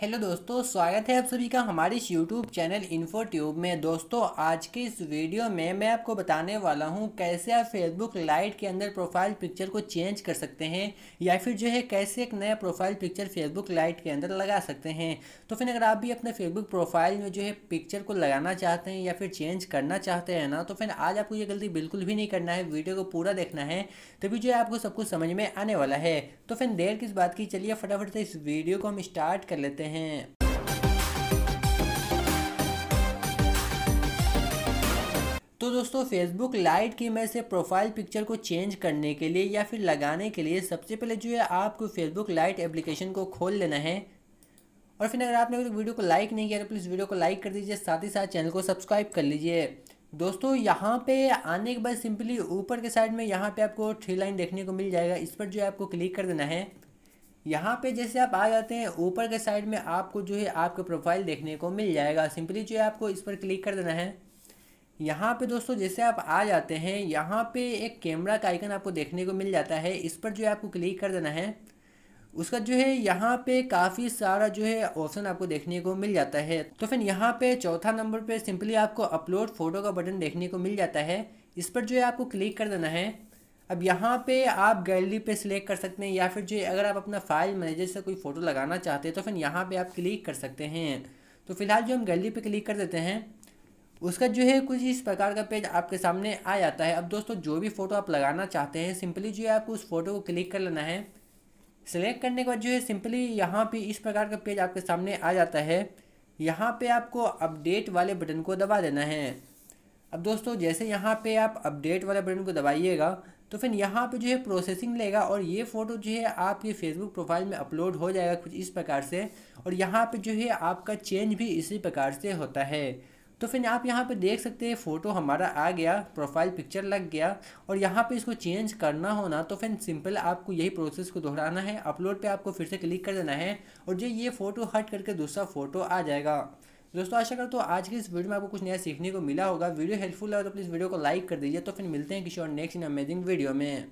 hello दोस्तों स्वागत है आप सभी का हमारे इस यूट्यूब चैनल इन्फोट्यूब में दोस्तों आज के इस वीडियो में मैं आपको बताने वाला हूं कैसे आप फेसबुक लाइट के अंदर प्रोफाइल पिक्चर को चेंज कर सकते हैं या फिर जो है कैसे एक नया प्रोफाइल पिक्चर फेसबुक लाइट के अंदर लगा सकते हैं तो फिर अगर आप भी अपने फेसबुक प्रोफाइल में जो है पिक्चर को लगाना चाहते हैं या फिर चेंज करना चाहते हैं ना तो फिर आज आपको ये गलती बिल्कुल भी नहीं करना है वीडियो को पूरा देखना है तभी जो है आपको सब कुछ समझ में आने वाला है तो फिर देर किस बात की चलिए फटाफट से इस वीडियो को हम स्टार्ट कर लेते हैं हैं तो दोस्तों फेसबुक लाइट की मैं से प्रोफाइल पिक्चर को चेंज करने के लिए या फिर लगाने के लिए सबसे पहले जो है आपको फेसबुक लाइट एप्लीकेशन को खोल लेना है और फिर अगर आपने तो वीडियो को लाइक नहीं किया तो प्लीज़ वीडियो को लाइक कर दीजिए साथ ही साथ चैनल को सब्सक्राइब कर लीजिए दोस्तों यहाँ पे आने के बाद सिंपली ऊपर के साइड में यहाँ पे आपको थ्री लाइन देखने को मिल जाएगा इस पर जो है आपको क्लिक कर देना है यहाँ पे जैसे आप आ जाते हैं ऊपर के साइड में आपको जो है आपका प्रोफाइल देखने को मिल जाएगा सिंपली जो है आपको इस पर क्लिक कर देना है यहाँ पे दोस्तों जैसे आप आ जाते हैं यहाँ पे एक कैमरा का आइकन आपको देखने को मिल जाता है इस पर जो है आपको क्लिक कर देना है उसका जो है यहाँ पे काफ़ी सारा जो है ऑप्शन आपको देखने को मिल जाता है तो फिर यहाँ पे चौथा नंबर पे सिंपली आपको अपलोड फोटो का बटन देखने को मिल जाता है इस पर जो है आपको क्लिक कर देना है अब यहाँ पे आप गैलरी पे सिलेक्ट कर सकते हैं या फिर जो अगर आप अपना फाइल मैनेजर से कोई फ़ोटो लगाना चाहते हैं तो फिर यहाँ पे आप क्लिक कर सकते हैं तो फिलहाल जो हम गैलरी पे क्लिक कर देते हैं उसका जो है कुछ इस प्रकार का पेज आपके सामने आ जाता है अब दोस्तों जो भी फ़ोटो आप लगाना चाहते हैं सिंपली जो है आपको उस फ़ोटो को क्लिक कर लेना है सिलेक्ट करने के बाद जो है सिंपली यहाँ पर इस प्रकार का पेज आपके सामने आ जाता है यहाँ पर आपको अपडेट वाले बटन को दबा देना है अब दोस्तों जैसे यहाँ पर आप अपडेट वाले बटन को दबाइएगा तो फिर यहाँ पे जो है प्रोसेसिंग लेगा और ये फ़ोटो जो है आपके फेसबुक प्रोफाइल में अपलोड हो जाएगा कुछ इस प्रकार से और यहाँ पे जो है आपका चेंज भी इसी प्रकार से होता है तो फिर आप यहाँ पे देख सकते हैं फ़ोटो हमारा आ गया प्रोफाइल पिक्चर लग गया और यहाँ पे इसको चेंज करना होना तो फिर सिंपल आपको यही प्रोसेस को दोहराना है अपलोड पे आपको फिर से क्लिक कर देना है और जो ये फ़ोटो हट करके दूसरा फ़ोटो आ जाएगा दोस्तों आशा करता हूँ आज की इस वीडियो में आपको कुछ नया सीखने को मिला होगा वीडियो हेल्पफुल लगा तो प्लीज़ वीडियो को लाइक कर दीजिए तो फिर मिलते हैं किसी और नेक्स्ट इन अमेजिंग वीडियो में